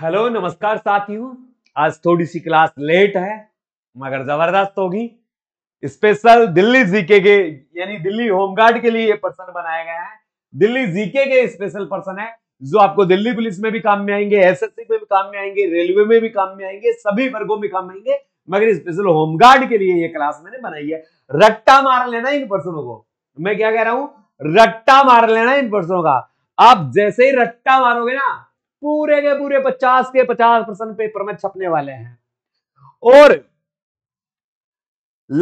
Hello नमस्कार साथियों आज थोड़ी सी क्लास लेट है मगर जबरदस्त होगी स्पेशल दिल्ली जीके के यानी दिल्ली होमगार्ड के लिए ये पर्सन बनाया गया है दिल्ली जीके के स्पेशल पर्सन है जो आपको दिल्ली पुलिस में भी काम में आएंगे एसएससी में भी काम में आएंगे रेलवे में भी काम में आएंगे सभी वर्गों में काम में आएंगे मगर स्पेशल होमगार्ड के लिए ये क्लास मैंने बनाई है रट्टा मार लेना इन पर्सनों को मैं क्या कह रहा हूं रट्टा मार लेना इन पर्सनों का आप जैसे ही रट्टा मारोगे ना पूरे के पूरे पचास के पचास परसेंट पेपर में छपने वाले हैं और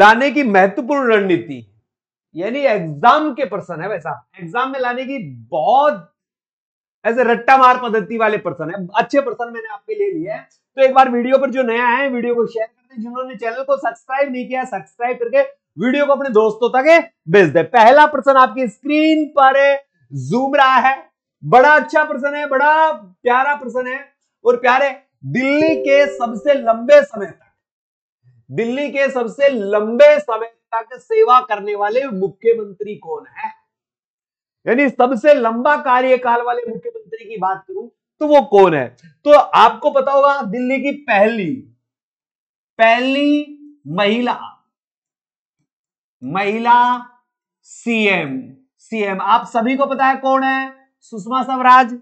लाने की महत्वपूर्ण रणनीति यानी एग्जाम के पर्सन है वैसा एग्जाम में लाने की बहुत ऐसे रट्टा मार पद्धति वाले पर्सन है अच्छे पर्सन मैंने आपके लिए लिए तो एक बार वीडियो पर जो नया है वीडियो को शेयर कर दे जिन्होंने चैनल को सब्सक्राइब नहीं किया सब्सक्राइब करके वीडियो को अपने दोस्तों तक भेज दे पहला पर्सन आपकी स्क्रीन पर जूम रहा है बड़ा अच्छा प्रश्न है बड़ा प्यारा प्रश्न है और प्यारे दिल्ली के सबसे लंबे समय तक दिल्ली के सबसे लंबे समय तक सेवा करने वाले मुख्यमंत्री कौन है यानी सबसे लंबा कार्यकाल वाले मुख्यमंत्री की बात करूं तो वो कौन है तो आपको पता होगा दिल्ली की पहली पहली महिला महिला सीएम सीएम आप सभी को पता है कौन है सुषमा स्वराज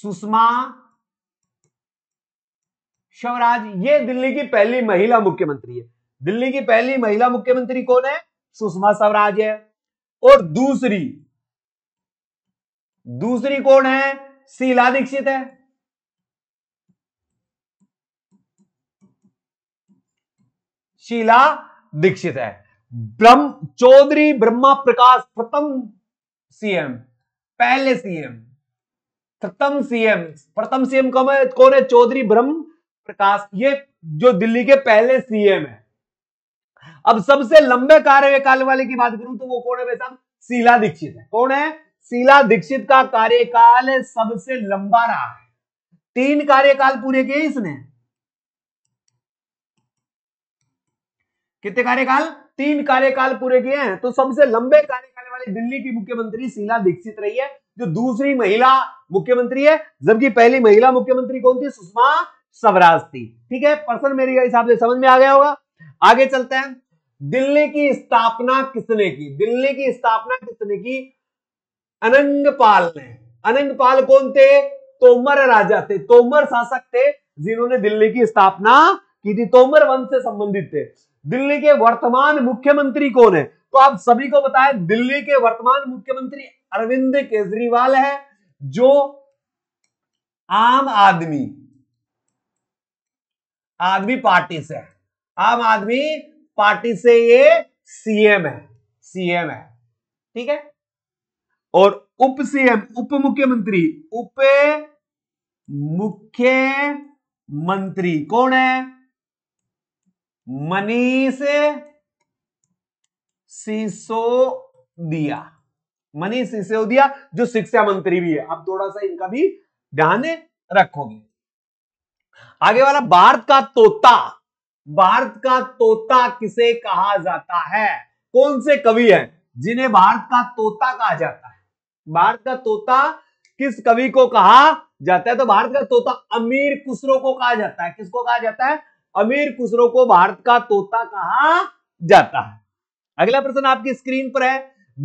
सुषमा स्वराज ये दिल्ली की पहली महिला मुख्यमंत्री है दिल्ली की पहली महिला मुख्यमंत्री कौन है सुषमा स्वराज है और दूसरी दूसरी कौन है शीला दीक्षित है शीला दीक्षित है ब्रह्म चौधरी ब्रह्मा प्रकाश प्रथम सीएम पहले सीएम प्रथम सीएम प्रथम सीएम कौन है कौन है चौधरी ब्रह्म प्रकाश ये जो दिल्ली के पहले सीएम है अब सबसे लंबे कार्यकाल वाले की बात करूं तो वो कौन है भाई साहब शीला दीक्षित है कौन है शीला दीक्षित का कार्यकाल सबसे लंबा रहा है तीन कार्यकाल पूरे किए इसने कितने कार्यकाल तीन कार्यकाल पूरे किए हैं तो सबसे लंबे कार्यकाल वाली दिल्ली की मुख्यमंत्री शीला दीक्षित रही है जो दूसरी महिला मुख्यमंत्री है जबकि पहली महिला मुख्यमंत्री कौन थी सुषमा स्वराज थी ठीक है पर्सन मेरे हिसाब से समझ में आ गया होगा आगे चलते हैं दिल्ली की स्थापना किसने की दिल्ली की स्थापना किसने की अनंगपाल ने अनंगपाल कौन थे तोमर राजा थे तोमर शासक थे जिन्होंने दिल्ली की स्थापना की थी तोमर वंश से संबंधित थे दिल्ली के वर्तमान मुख्यमंत्री कौन है तो आप सभी को बताएं दिल्ली के वर्तमान मुख्यमंत्री अरविंद केजरीवाल है जो आम आदमी आदमी पार्टी से है आम आदमी पार्टी से ये सीएम है सीएम है ठीक है और उप सीएम उप मुख्यमंत्री उप मुख्य मंत्री कौन है मनीष सिसोदिया मनीष सिसोदिया जो शिक्षा मंत्री भी है आप थोड़ा सा इनका भी ध्यान रखोगे आगे वाला भारत का तोता भारत का तोता किसे कहा जाता है कौन से कवि हैं जिन्हें भारत का तोता कहा जाता है भारत का तोता किस कवि को कहा जाता है तो भारत का तोता अमीर खुसरो को कहा जाता है किसको कहा जाता है अमीर खुसरो को भारत का तोता कहा जाता है अगला प्रश्न आपकी स्क्रीन पर है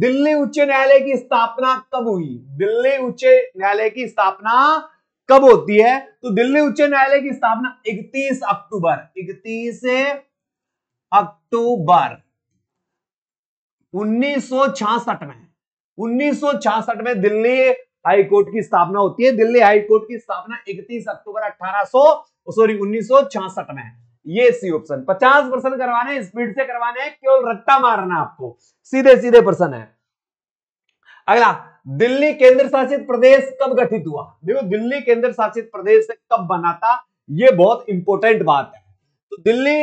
दिल्ली उच्च न्यायालय की स्थापना कब हुई दिल्ली उच्च न्यायालय की स्थापना कब होती है तो दिल्ली उच्च न्यायालय की स्थापना 31 अक्टूबर 31 अक्टूबर 1966 में 1966 में दिल्ली हाई कोर्ट की स्थापना होती है दिल्ली हाई कोर्ट की स्थापना 31 अक्टूबर 1800 सॉरी 1966 में ये सी ऑप्शन पचास परसेंट करवाने स्पीड से करवाने केवल रट्टा मारना आपको सीधे सीधे प्रश्न है अगला दिल्ली केंद्र शासित प्रदेश कब गठित हुआ देखो दिल्ली केंद्र शासित प्रदेश कब बना था यह बहुत इंपॉर्टेंट बात है तो दिल्ली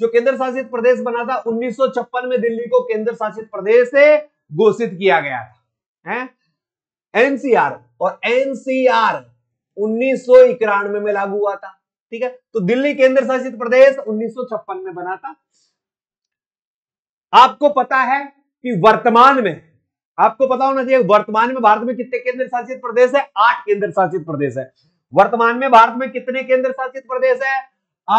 जो केंद्र शासित प्रदेश बना था उन्नीस में दिल्ली को केंद्र शासित प्रदेश से घोषित किया गया था है? एनसीआर और एनसीआर उन्नीस में लागू हुआ था ठीक है तो दिल्ली केंद्र शासित प्रदेश उन्नीस में बना था आपको पता है कि वर्तमान में आपको पता होना चाहिए वर्तमान में भारत में कितने केंद्र शासित प्रदेश है आठ केंद्र शासित प्रदेश है वर्तमान में भारत में कितने केंद्र शासित प्रदेश है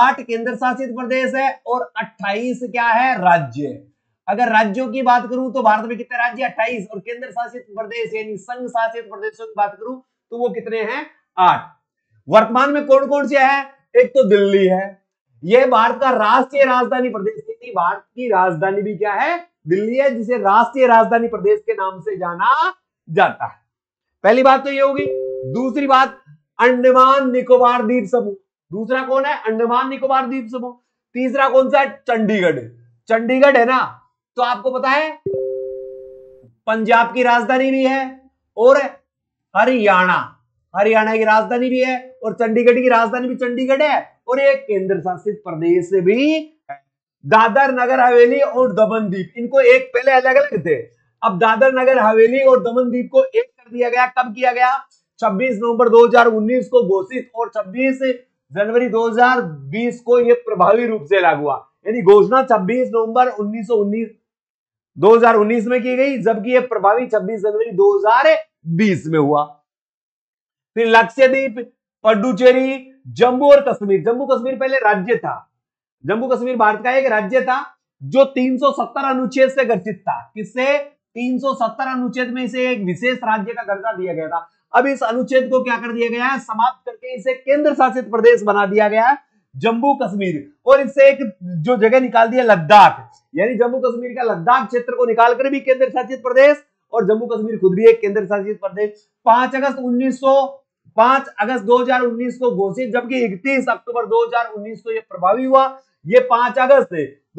आठ केंद्र शासित प्रदेश है और अट्ठाईस क्या है राज्य अगर राज्यों की बात करूं तो भारत में कितने राज्य अट्ठाईस और केंद्र शासित प्रदेश यानी संघ शासित प्रदेशों की बात करूं तो वो कितने हैं आठ वर्तमान में कौन कौन से है एक तो दिल्ली है यह भारत का राष्ट्रीय राजधानी प्रदेश नहीं भारत की राजधानी भी क्या है दिल्ली है जिसे राष्ट्रीय राजधानी प्रदेश के नाम से जाना जाता है पहली बात तो ये होगी दूसरी बात अंडमान निकोबार द्वीप समूह दूसरा कौन है अंडमान निकोबार द्वीप समूह तीसरा कौन सा है चंडीगढ़ चंडीगढ़ है ना तो आपको पता है पंजाब की राजधानी भी है और हरियाणा हरियाणा की राजधानी भी है और चंडीगढ़ की राजधानी भी चंडीगढ़ है और एक केंद्र शासित प्रदेश भी है दादर नगर हवेली और दमन द्वीप इनको एक पहले अलग अलग थे अब दादर नगर हवेली और दमन द्वीप को एक कर दिया गया कब किया गया 26 नवंबर 2019 को घोषित और 26 जनवरी 2020 को यह प्रभावी रूप से लागू हुआ यानी घोषणा 26 नवंबर 1919 2019 में की गई जबकि यह प्रभावी 26 जनवरी 2020 में हुआ फिर लक्षद्वीप पडुचेरी जम्मू और कश्मीर जम्मू कश्मीर पहले राज्य था जम्मू कश्मीर भारत का एक राज्य था जो 370 अनुच्छेद से गठित था किससे 370 अनुच्छेद में इसे एक विशेष राज्य का दर्जा दिया गया था अब इस अनुच्छेद को क्या कर दिया गया है समाप्त करके इसे केंद्र शासित प्रदेश बना दिया गया है जम्मू कश्मीर और इससे एक जो जगह निकाल दिया लद्दाख यानी जम्मू कश्मीर का लद्दाख क्षेत्र को निकालकर भी केंद्र शासित प्रदेश और जम्मू कश्मीर खुद भी एक केंद्र शासित प्रदेश पांच अगस्त उन्नीस पांच अगस्त 2019 को घोषित जबकि 31 अक्टूबर 2019 को यह प्रभावी हुआ ये पांच अगस्त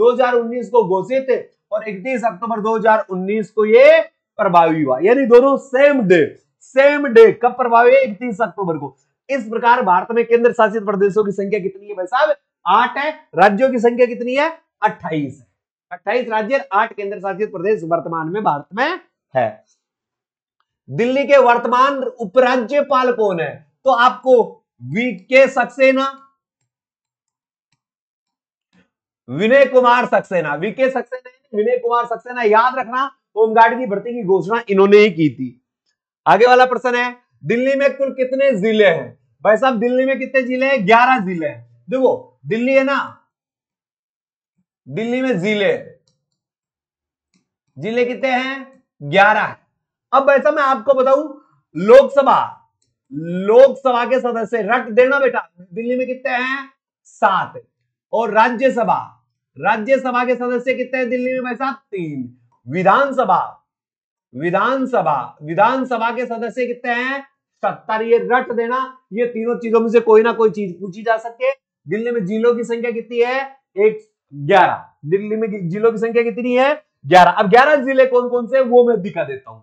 2019 को घोषित और 31 अक्टूबर 2019 को ये प्रभावी हुआ यानी दोनों सेम डे सेम डे कब प्रभावी है इकतीस अक्टूबर को इस प्रकार भारत में केंद्र शासित प्रदेशों की संख्या कितनी है भाई साहब आठ है राज्यों की संख्या कितनी है अट्ठाईस अट्ठाईस राज्य आठ केंद्र शासित प्रदेश वर्तमान में भारत में है दिल्ली के वर्तमान उपराज्यपाल कौन है तो आपको V K Saxena Vinay Kumar Saxena VK Saxena Vinay Kumar Saxena याद रखना होमगार्ड की भर्ती की घोषणा इन्होंने ही की थी आगे वाला प्रश्न है दिल्ली में कुल कितने जिले हैं भाई साहब दिल्ली में कितने जिले हैं ग्यारह जिले हैं देखो दिल्ली है ना दिल्ली में जिले जिले कितने हैं ग्यारह है अब ऐसा मैं आपको बताऊं लोकसभा लोकसभा के सदस्य रट देना बेटा दिल्ली में कितने हैं सात और राज्यसभा राज्यसभा के सदस्य कितने हैं दिल्ली में भाई साहब तीन विधानसभा विधानसभा विधानसभा के सदस्य कितने हैं सत्तर ये रट देना ये तीनों चीजों में से कोई ना कोई चीज पूछी जा सकती है दिल्ली में जिलों की संख्या कितनी है एक ग्यारह दिल्ली में जिलों की संख्या कितनी है ग्यारह अब ग्यारह जिले कौन कौन से वो मैं दिखा देता हूं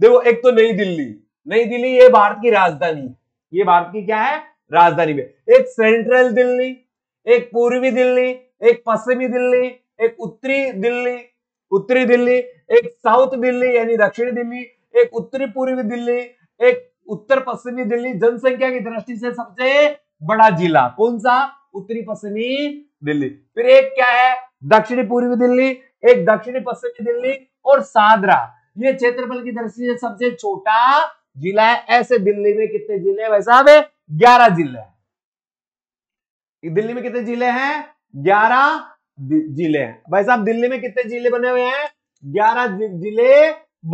देखो एक तो नई दिल्ली नई दिल्ली ये भारत की राजधानी ये भारत की क्या है राजधानी में एक सेंट्रल दिल्ली एक पूर्वी दिल्ली एक पश्चिमी दिल्ली एक उत्तरी दिल्ली उत्तरी दिल्ली एक साउथ दिल्ली यानी दक्षिण दिल्ली एक उत्तरी पूर्वी दिल्ली एक उत्तर पश्चिमी दिल्ली जनसंख्या की दृष्टि से सबसे बड़ा जिला कौन सा उत्तरी पश्चिमी दिल्ली फिर एक क्या है दक्षिणी पूर्वी दिल्ली एक दक्षिणी पश्चिमी दिल्ली और सादरा ये क्षेत्रफल की दृष्टि से सबसे छोटा जिला है ऐसे दिल्ली में कितने जिले हैं भाई साहब ग्यारह जिले हैं दिल्ली में कितने जिले हैं ग्यारह जिले हैं भाई साहब दिल्ली में कितने जिले बने हुए हैं ग्यारह जिले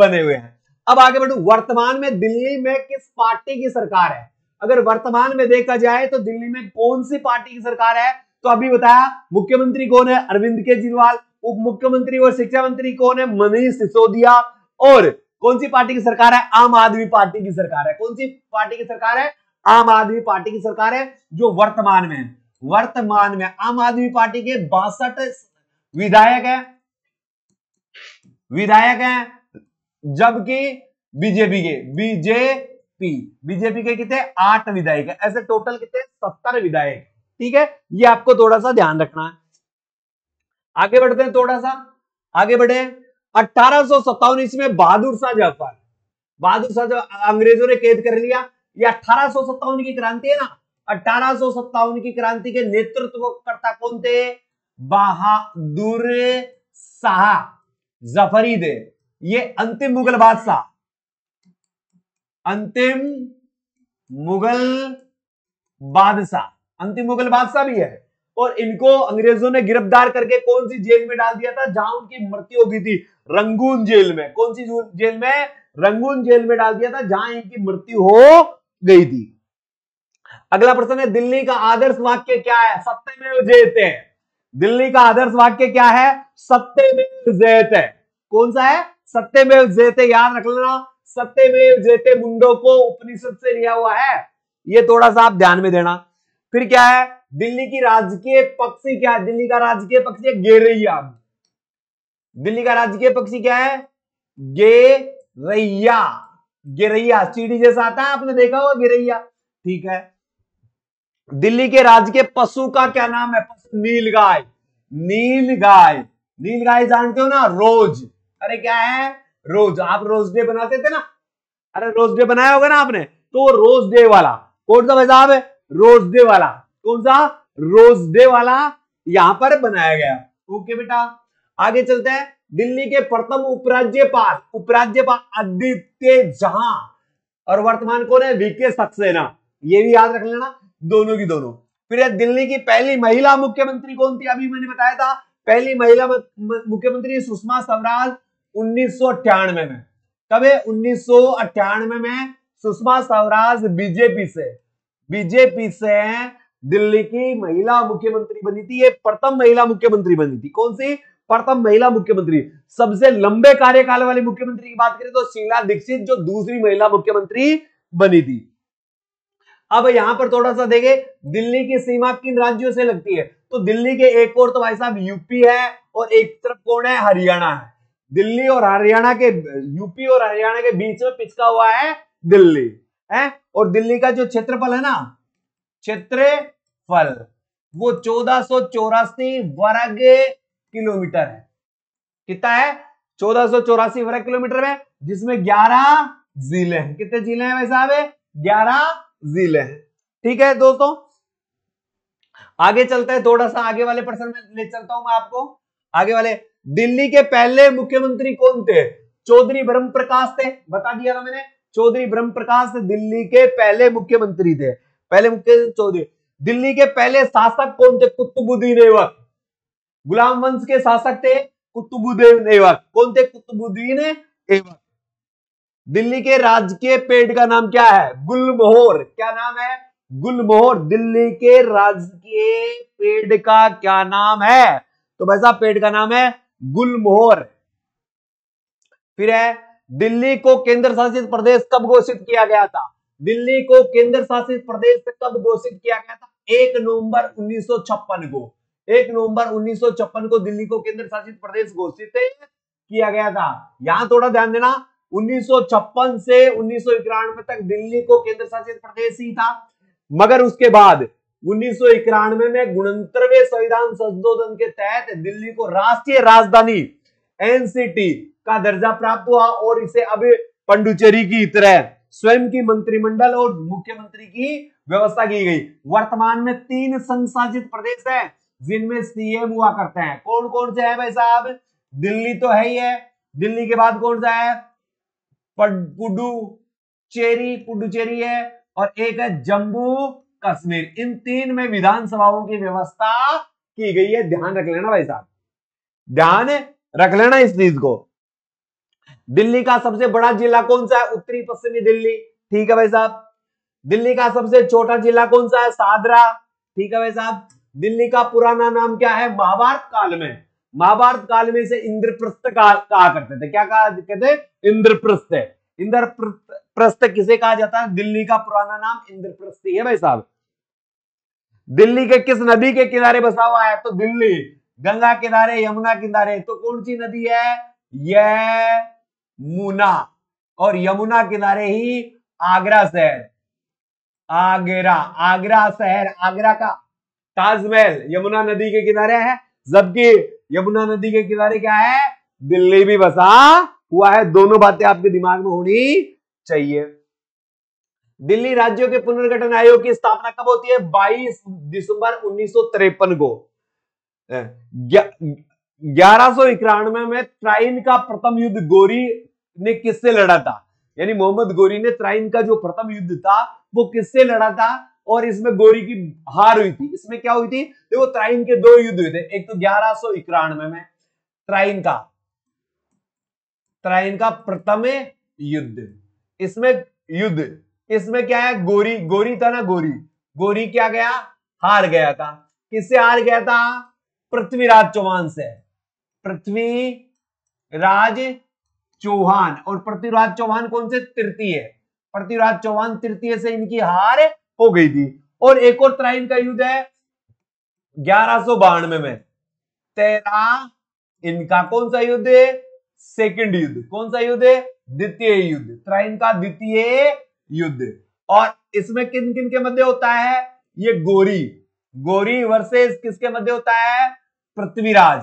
बने हुए हैं अब आगे बढ़ू वर्तमान में दिल्ली में किस पार्टी की सरकार है अगर वर्तमान में देखा जाए तो दिल्ली में कौन सी पार्टी की सरकार है तो अभी बताया मुख्यमंत्री कौन है अरविंद केजरीवाल उप मुख्यमंत्री और शिक्षा मंत्री कौन है मनीष सिसोदिया और कौन सी पार्टी की सरकार है आम आदमी पार्टी की सरकार है कौन सी पार्टी की सरकार है आम आदमी पार्टी की सरकार है जो वर्तमान में वर्तमान में आम आदमी पार्टी के बासठ विधायक है विधायक है जबकि बीजेपी के बीजेपी बीजेपी के कितने आठ विधायक है ऐसे टोटल कितने सत्तर विधायक ठीक है ये आपको थोड़ा सा ध्यान रखना है आगे बढ़ते हैं थोड़ा सा आगे बढ़े अठारह में बहादुर शाह जफर बहादुर शाह अंग्रेजों ने कैद कर लिया ये अठारह की क्रांति है ना अठारह की क्रांति के नेतृत्व करता कौन थे बहादुर शाह जफरी दे ये अंतिम मुगल बादशाह अंतिम मुगल बादशाह अंतिम मुगल बादशाह भी है और इनको अंग्रेजों ने गिरफ्तार करके कौन सी जेल में डाल दिया था जहां उनकी मृत्यु हो गई थी रंगून जेल में कौन सी जेल में रंगून जेल में डाल दिया था जहां इनकी मृत्यु हो गई थी अगला प्रश्न है दिल्ली का आदर्श वाक्य क्या है सत्य में जयते हैं दिल्ली का आदर्श वाक्य क्या है सत्य में जयते कौन सा है सत्य में जयते याद रख लेना सत्य में जयते मुंडो को उपनिषद से लिया हुआ है ये थोड़ा सा आप ध्यान में देना फिर क्या है दिल्ली की राजकीय पक्षी क्या है दिल्ली का राजकीय पक्षी है गेरैया दिल्ली का राजकीय पक्षी क्या है गेरैया गेरैया चीड़ी जैसा आता है आपने देखा होगा गेरैया ठीक है दिल्ली के राजकीय पशु का क्या नाम है नील गाय नील गाय नील गाय जानते हो ना रोज अरे क्या है रोज आप रोज डे बनाते थे ना अरे रोज डे बनाया होगा ना आपने तो रोज डे वाला कौन सा भाई साहब है रोजडे वाला कौन सा रोजडे वाला यहां पर बनाया गया ओके बेटा आगे चलते हैं दिल्ली के प्रथम उपराज्यपाल उपराज्यपाल आदित्य जहां और वर्तमान कौन है वीके सक्सेना ये भी याद रख लेना दोनों की दोनों फिर दिल्ली की पहली महिला मुख्यमंत्री कौन थी अभी मैंने बताया था पहली महिला मुख्यमंत्री सुषमा स्वराज उन्नीस में कब है उन्नीस में सुषमा स्वराज बीजेपी से बीजेपी से दिल्ली की महिला मुख्यमंत्री बनी थी ये प्रथम महिला मुख्यमंत्री बनी थी कौन सी प्रथम महिला मुख्यमंत्री सबसे लंबे कार्यकाल वाली मुख्यमंत्री की बात करें तो शीला दीक्षित जो दूसरी महिला मुख्यमंत्री बनी थी अब यहां पर थोड़ा सा देखे दिल्ली की सीमा किन राज्यों से लगती है तो दिल्ली के एक और तो भाई साहब यूपी है और एक तरफ कौन है हरियाणा है दिल्ली और हरियाणा के यूपी और हरियाणा के बीच में पिछका हुआ है दिल्ली है और दिल्ली का जो क्षेत्रफल है ना क्षेत्रफल वो चौदह सो चौरासी वर्ग किलोमीटर है कितना है चौदह चौरासी वर्ग किलोमीटर में जिसमें 11 जिले हैं कितने जिले हैं भाई साहब ग्यारह जिले हैं ठीक है दोस्तों आगे चलते हैं थोड़ा सा आगे वाले प्रश्न में ले चलता हूं मैं आपको आगे वाले दिल्ली के पहले मुख्यमंत्री कौन थे चौधरी ब्रह्म प्रकाश थे बता दिया था मैंने चौधरी ब्रह्म प्रकाश दिल्ली के पहले मुख्यमंत्री थे पहले मुख्य चौधरी दिल्ली के पहले शासक कौन थे कुतुबुद्दीन ऐबक गुलाम वंश के शासक थे कुतुबुद्दीन ऐबक कौन थे कुतुबुद्दीन ऐबक दिल्ली के राजकीय पेड़ का नाम क्या है गुलमोहर क्या नाम है गुलमोहर दिल्ली के राजकीय पेड़ का क्या नाम है तो भाई साहब पेड़ का नाम है गुलमोहर फिर है दिल्ली को केंद्र शासित प्रदेश कब घोषित किया गया था दिल्ली को केंद्र शासित प्रदेश कब घोषित किया गया था एक नवंबर 1956 को एक नवंबर 1956 को दिल्ली को केंद्र शासित प्रदेश घोषित किया गया था यहां थोड़ा ध्यान देना उन्नीस से उन्नीस तक दिल्ली को केंद्र शासित प्रदेश ही था मगर उसके बाद उन्नीस में गुणंतरवे संविधान संशोधन के तहत दिल्ली को राष्ट्रीय राजधानी एनसीटी का दर्जा प्राप्त हुआ और इसे अब पंडुचेरी की तरह स्वयं की मंत्रिमंडल और मुख्यमंत्री की व्यवस्था की गई वर्तमान में तीन संशासित प्रदेश है जिनमें सीएम हुआ करते हैं कौन कौन से है भाई साहब दिल्ली तो है ही है दिल्ली के बाद कौन सा है पुडुचेरी पुडुचेरी है और एक है जम्मू कश्मीर इन तीन में विधानसभाओं की व्यवस्था की गई है ध्यान रख लेना भाई साहब ध्यान रख लेना इस चीज को दिल्ली का सबसे बड़ा जिला कौन सा है उत्तरी पश्चिमी दिल्ली ठीक है भाई साहब दिल्ली का सबसे छोटा जिला कौन सा है सादरा ठीक है भाई साहब दिल्ली का पुराना नाम क्या है महाभारत काल में महाभारत काल में इसे इंद्रप्रस्थ कहा करते थे क्या कहा कहते हैं इंद्रप्रस्थ इंद्रप्रस्थ किसे कहा जाता है दिल्ली का पुराना नाम इंद्रप्रस्थ है भाई साहब दिल्ली के किस नदी के किनारे बसा हुआ है तो दिल्ली गंगा किनारे यमुना किनारे तो कौन सी नदी है यमुना और यमुना किनारे ही आगरा शहर आगरा आगरा शहर आगरा का ताजमहल यमुना नदी के किनारे है जबकि यमुना नदी के किनारे क्या है दिल्ली भी बसा हुआ है दोनों बातें आपके दिमाग में होनी चाहिए दिल्ली राज्यों के पुनर्गठन आयोग की स्थापना कब होती है 22 दिसंबर उन्नीस को ग्यारह सौ इक्यानवे में त्राइन का प्रथम युद्ध गोरी ने किससे लड़ा था यानी मोहम्मद गोरी ने त्राइन का जो प्रथम युद्ध था वो किससे लड़ा था और इसमें गोरी की हार हुई थी इसमें क्या हुई थी देखो त्राइन के दो युद्ध हुए थे एक तो ग्यारह सो इक्यानवे में त्राइन का त्राइन का प्रथम युद्ध इसमें युद्ध इसमें क्या है गोरी गोरी था ना गोरी गोरी क्या गया हार गया था किससे हार गया था पृथ्वीराज चौहान से पृथ्वी राज चौहान और पृथ्वीराज चौहान कौन से तृतीय पृथ्वीराज चौहान तृतीय से इनकी हार हो गई थी और एक और तरह इनका युद्ध है ग्यारह सो बानवे में तेरा इनका कौन सा युद्ध है सेकंड युद्ध कौन सा युद्ध है द्वितीय युद्ध त्राइन का द्वितीय युद्ध और इसमें किन किन के मध्य होता है ये गोरी गोरी वर्सेस किसके मध्य होता है पृथ्वीराज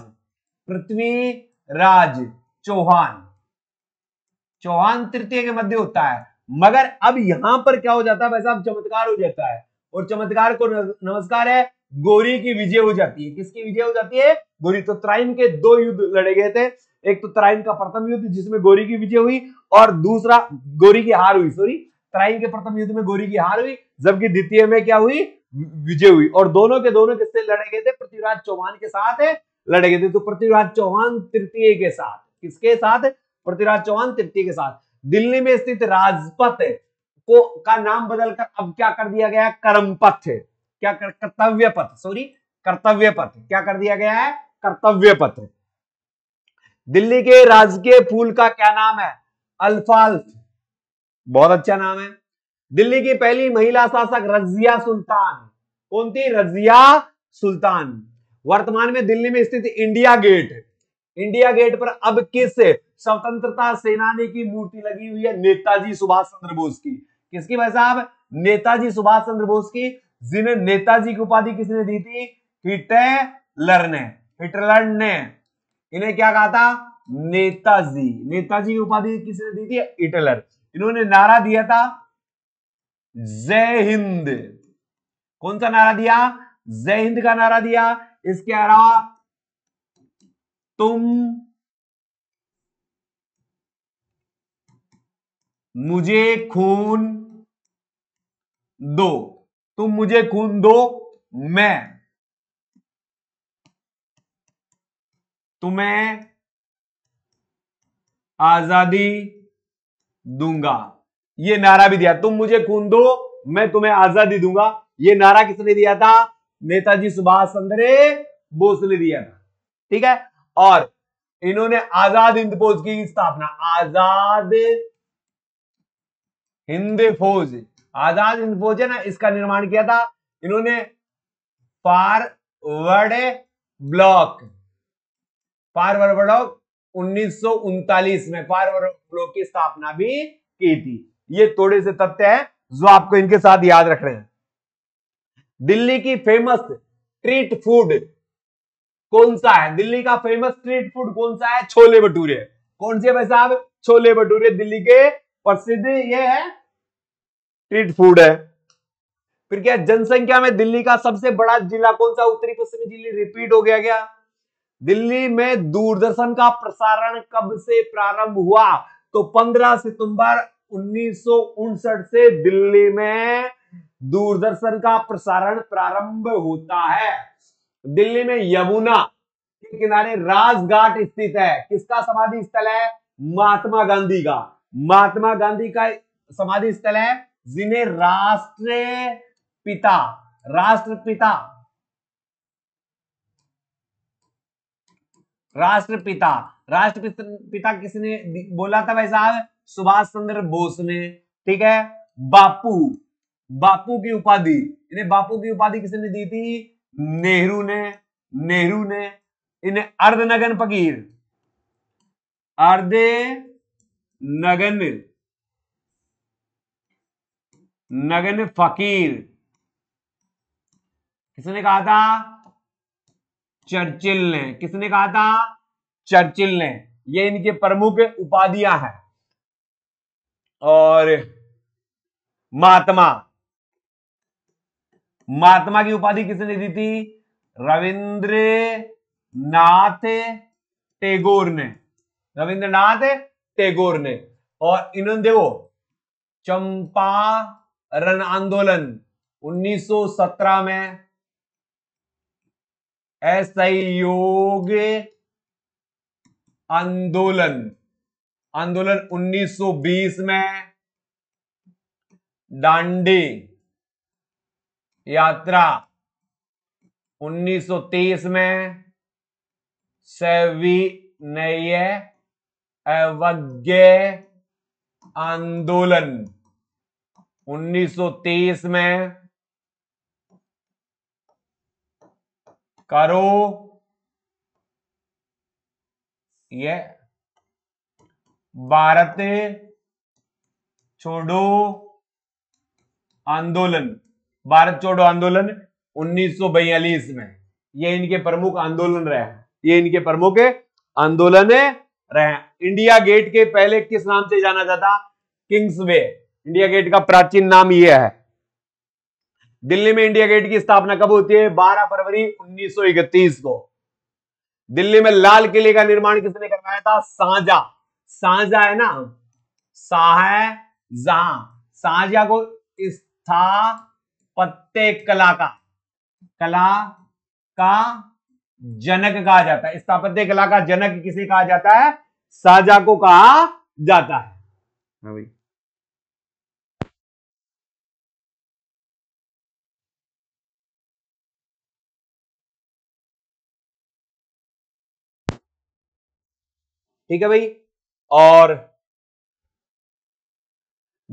पृथ्वीराज चौहान चौहान तृतीय के मध्य होता है मगर अब यहां पर क्या हो जाता है भाई साहब चमत्कार हो जाता है और चमत्कार को नमस्कार है गोरी की विजय हो जाती है किसकी विजय हो जाती है गोरी तो त्राइन के दो युद्ध लड़े गए थे एक तो त्राइन का प्रथम युद्ध जिसमें गोरी की विजय हुई और दूसरा गोरी की हार हुई सॉरी त्राइन के प्रथम युद्ध में गोरी की हार हुई जबकि द्वितीय में क्या हुई विजय हुई और दोनों के दोनों किससे लड़े गए थे पृथ्वीराज चौहान के साथ लड़े गए थे तो पृथ्वीराज चौहान तृतीय के साथ किसके साथ पृथ्वीराज चौहान तृतीय के साथ दिल्ली में स्थित राजपथ को का नाम बदलकर अब क्या कर दिया गया कर्म पथ क्या कर, कर्तव्य पथ सॉरी कर्तव्य पथ क्या कर दिया गया है कर्तव्य पथ दिल्ली के राजकीय फूल का क्या नाम है अल्फाल्फ बहुत अच्छा नाम है दिल्ली की पहली महिला शासक रजिया सुल्तान कौन थी रजिया सुल्तान वर्तमान में दिल्ली में स्थित इंडिया गेट इंडिया गेट पर अब किस स्वतंत्रता सेनानी की मूर्ति लगी हुई है नेताजी सुभाष चंद्र बोस की किसकी भाई साहब नेताजी सुभाष चंद्र बोस की जिन्हें नेताजी की उपाधि किसने दी थी हिटलर ने हिटलर ने इन्हें क्या कहा था नेताजी नेताजी की उपाधि किसने दी थी हिटलर इन्होंने नारा दिया था जय हिंद कौन सा नारा दिया जय हिंद का नारा दिया इसके अलावा तुम मुझे खून दो तुम मुझे खून दो मैं तुम्हें आजादी दूंगा ये नारा भी दिया तुम मुझे खून दो मैं तुम्हें आजादी दूंगा ये नारा किसने दिया था नेताजी सुभाष चंद्र बोस ने दिया था ठीक है और इन्होंने आजाद हिंद फौज की स्थापना आजाद हिंद फौज आजाद हिंद फौज है ना इसका निर्माण किया था इन्होंने फारवर्ड ब्लॉक फारवर्ड ब्लॉक उन्नीस में फारवर्ड ब्लॉक की स्थापना भी की थी ये थोड़े से तथ्य हैं जो आपको इनके साथ याद रखने हैं दिल्ली की फेमस स्ट्रीट फूड कौन सा है दिल्ली का फेमस स्ट्रीट फूड कौन सा है छोले भटूरे कौन से भाई साहब छोले भटूरे दिल्ली के प्रसिद्ध ये है स्ट्रीट फूड है फिर क्या जनसंख्या में दिल्ली का सबसे बड़ा जिला कौन सा उत्तरी पश्चिमी दिल्ली रिपीट हो गया क्या दिल्ली में दूरदर्शन का प्रसारण कब से प्रारंभ हुआ तो 15 सितंबर उन्नीस से दिल्ली में दूरदर्शन का प्रसारण प्रारंभ होता है दिल्ली में यमुना के किनारे राजघाट स्थित है किसका समाधि स्थल है महात्मा गांधी का महात्मा गांधी का समाधि स्थल है जिन्हें राष्ट्र पिता राष्ट्रपिता राष्ट्रपिता राष्ट्रपिता किसने बोला था भाई साहब सुभाष चंद्र बोस ने ठीक है बापू बापू की उपाधि इन्हें बापू की उपाधि किसने दी थी नेहरू ने नेहरू ने इन्हें अर्धनगन फकीर अर्ध नगन नगन फकीर किसने कहा था चर्चिल ने किसने कहा था चर्चिल ने ये इनके प्रमुख उपाधियां हैं और महात्मा महात्मा की उपाधि किसने दी थी रविंद्र नाथ टेगोर ने रविंद्रनाथ टेगोर ने और इन्होंने देखो चंपारण आंदोलन 1917 में योग आंदोलन आंदोलन 1920 में डांडी यात्रा 1930 में सेविनय अवज्ञ आंदोलन 1930 में करो ये भारत छोड़ो आंदोलन भारत छोड़ो आंदोलन उन्नीस में ये इनके प्रमुख आंदोलन रहे हैं ये इनके प्रमुख आंदोलन रहे हैं इंडिया गेट के पहले किस नाम से जाना जाता किंग्सवे इंडिया गेट का प्राचीन नाम यह है दिल्ली में इंडिया गेट की स्थापना कब होती है 12 फरवरी 1931 को दिल्ली में लाल किले का निर्माण किसने करवाया था साझा साझा है ना सा साझा को स्था पत्ते कला का कला का जनक कहा जाता है स्थापत्य कला का जनक किसे कहा जाता है साझा को कहा जाता है हाँ भाई ठीक है भाई और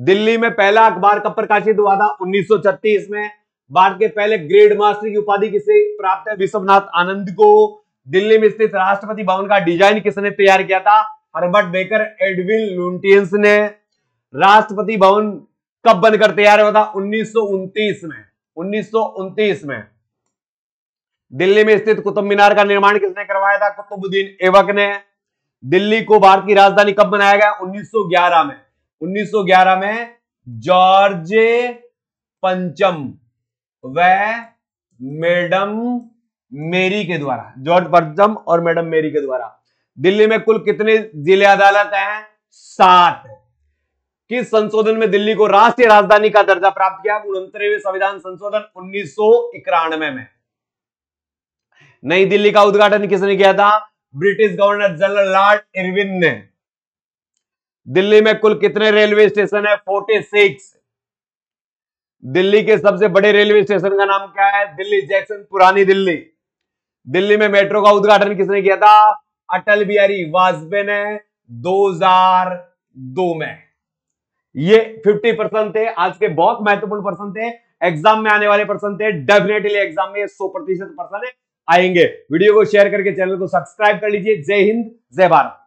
दिल्ली में पहला अखबार कब प्रकाशित हुआ था 1936 में भारत के पहले ग्रेड मास्टर की उपाधि किसे प्राप्त है विश्वनाथ आनंद को दिल्ली में स्थित राष्ट्रपति भवन का डिजाइन किसने तैयार किया था हर्बर्ट बेकर एडविन लुंटियंस ने राष्ट्रपति भवन कब बनकर तैयार हुआ था उन्नीस में उन्नीस में दिल्ली में स्थित कुतुब मीनार का निर्माण किसने करवाया था कुतुबुद्दीन एवक ने दिल्ली को भारत की राजधानी कब बनाया गया 1911 में 1911 में जॉर्ज पंचम व मैडम मेरी के द्वारा जॉर्ज पंचम और मैडम मेरी के द्वारा दिल्ली में कुल कितने जिले अदालत हैं सात किस संशोधन में दिल्ली को राष्ट्रीय राजधानी का दर्जा प्राप्त किया उनतरेवे संविधान संशोधन उन्नीस में नई दिल्ली का उद्घाटन किसने किया था British governor general Lord Irwin ने दिल्ली में कुल कितने रेलवे स्टेशन है 46 दिल्ली के सबसे बड़े रेलवे स्टेशन का नाम क्या है दिल्ली जैक्सन पुरानी दिल्ली दिल्ली में मेट्रो का उद्घाटन किसने किया था अटल बिहारी वाजपेयी ने 2002 में ये 50 परसेंट थे आज के बहुत महत्वपूर्ण परसेंट थे एग्जाम में आने वाले परसेंट थे डेफिनेटली एग्जाम में सौ प्रतिशत परसेंट है आएंगे वीडियो को शेयर करके चैनल को सब्सक्राइब कर लीजिए जय हिंद जय भारत